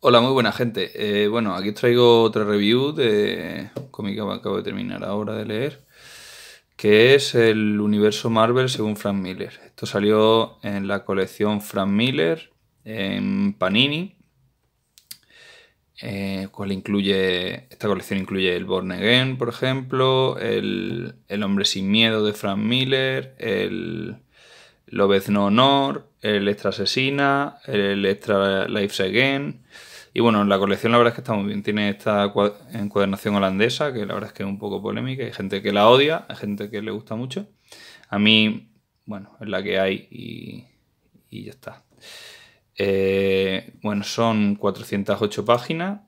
Hola, muy buena gente. Eh, bueno, aquí os traigo otra review de cómic que acabo de terminar ahora de leer, que es el universo Marvel según Frank Miller. Esto salió en la colección Frank Miller, en Panini, eh, cual incluye, esta colección incluye el Born Again, por ejemplo, el, Hombre sin Miedo de Frank Miller, el Lobez No Honor, el Extra Asesina, el Extra Life Again... Y bueno, la colección la verdad es que está muy bien. Tiene esta encuadernación holandesa, que la verdad es que es un poco polémica. Hay gente que la odia, hay gente que le gusta mucho. A mí, bueno, es la que hay y, ya está. Eh, bueno, son 408 páginas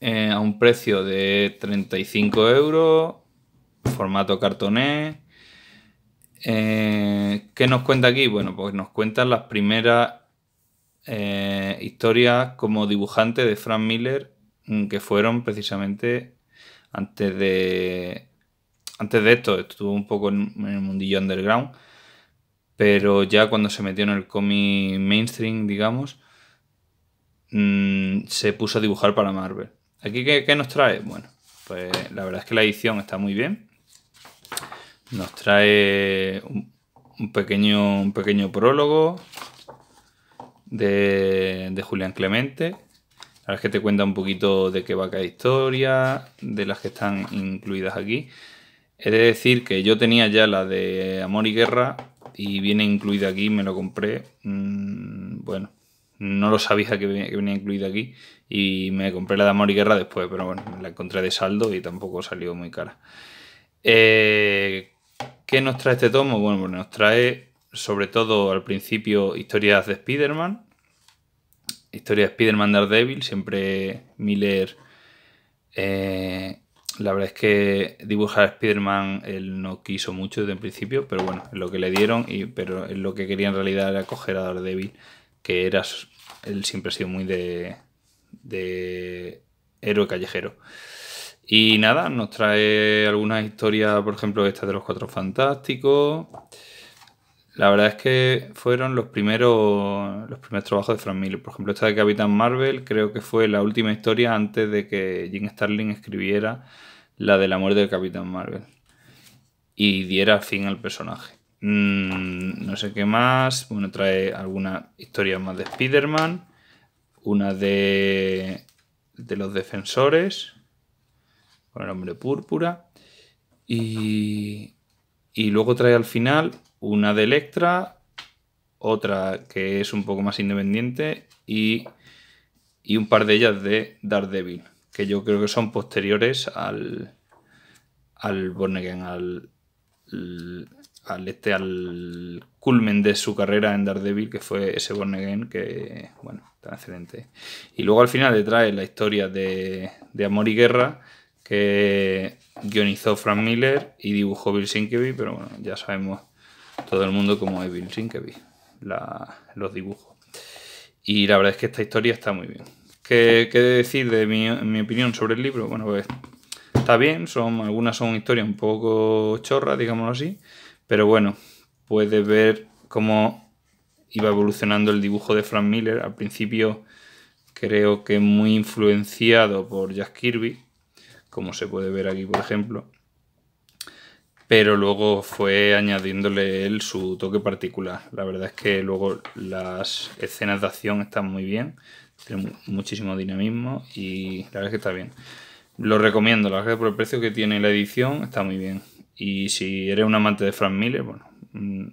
eh, a un precio de 35 euros, formato cartoné. Eh, ¿Qué nos cuenta aquí? Bueno, pues nos cuentan las primeras eh, historias como dibujante de Frank Miller mm, que fueron precisamente antes de antes de esto estuvo un poco en, el mundillo underground pero ya cuando se metió en el cómic mainstream digamos mm, se puso a dibujar para Marvel aquí ¿qué, nos trae bueno pues la verdad es que la edición está muy bien nos trae pequeño un pequeño prólogo de, Julián Clemente. Ahora es que te cuenta un poquito de qué va cada historia, de las que están incluidas aquí. He de decir que yo tenía ya la de Amor y Guerra y viene incluida aquí, me lo compré. Mm, bueno, no lo sabía que venía incluida aquí y me compré la de Amor y Guerra después, pero bueno, la encontré de saldo y tampoco salió muy cara. Eh, ¿Qué nos trae este tomo? Bueno, pues nos trae sobre todo al principio, historias de Spider-Man. Historia de Spider-Man Daredevil, siempre Miller. Eh, la verdad es que dibujar a Spider-Man él no quiso mucho desde el principio, pero bueno, lo que le dieron, y, pero lo que quería en realidad era coger a Daredevil, que era, él siempre ha sido muy de, de héroe callejero. Y nada, nos trae algunas historias, por ejemplo, esta de los Cuatro Fantásticos. La verdad es que fueron los primeros, los primeros trabajos de Frank Miller. Por ejemplo, esta de Capitán Marvel creo que fue la última historia antes de que Jim Starling escribiera la de la muerte del Capitán Marvel y diera fin al personaje. Mm, no sé qué más. Bueno, trae algunas historias más de Spider-Man, una de, de los defensores con el hombre púrpura y, y luego trae al final una de Electra, otra que es un poco más independiente y, un par de ellas de Daredevil, que yo creo que son posteriores al, al Born al, este, al culmen de su carrera en Daredevil, que fue ese Born Again, que, bueno, tan excelente. Y luego al final le trae la historia de, de Amor y Guerra, que guionizó Frank Miller y dibujó Bill Sinkevi, pero bueno, ya sabemos todo el mundo como Evil la, los dibujos. Y la verdad es que esta historia está muy bien. ¿Qué, qué decir de mi, opinión sobre el libro? Bueno, pues está bien, son, algunas son historias un poco chorras, digámoslo así, pero bueno, puedes ver cómo iba evolucionando el dibujo de Frank Miller. Al principio creo que muy influenciado por Jack Kirby, como se puede ver aquí, por ejemplo pero luego fue añadiéndole él su toque particular. La verdad es que luego las escenas de acción están muy bien, tienen muchísimo dinamismo y la verdad es que está bien. Lo recomiendo, la verdad es que por el precio que tiene la edición está muy bien. Y si eres un amante de Frank Miller, bueno, mm,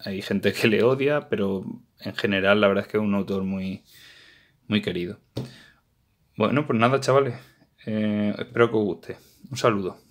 hay gente que le odia, pero en general la verdad es que es un autor muy, muy querido. Bueno, pues nada, chavales. Eh, espero que os guste. Un saludo.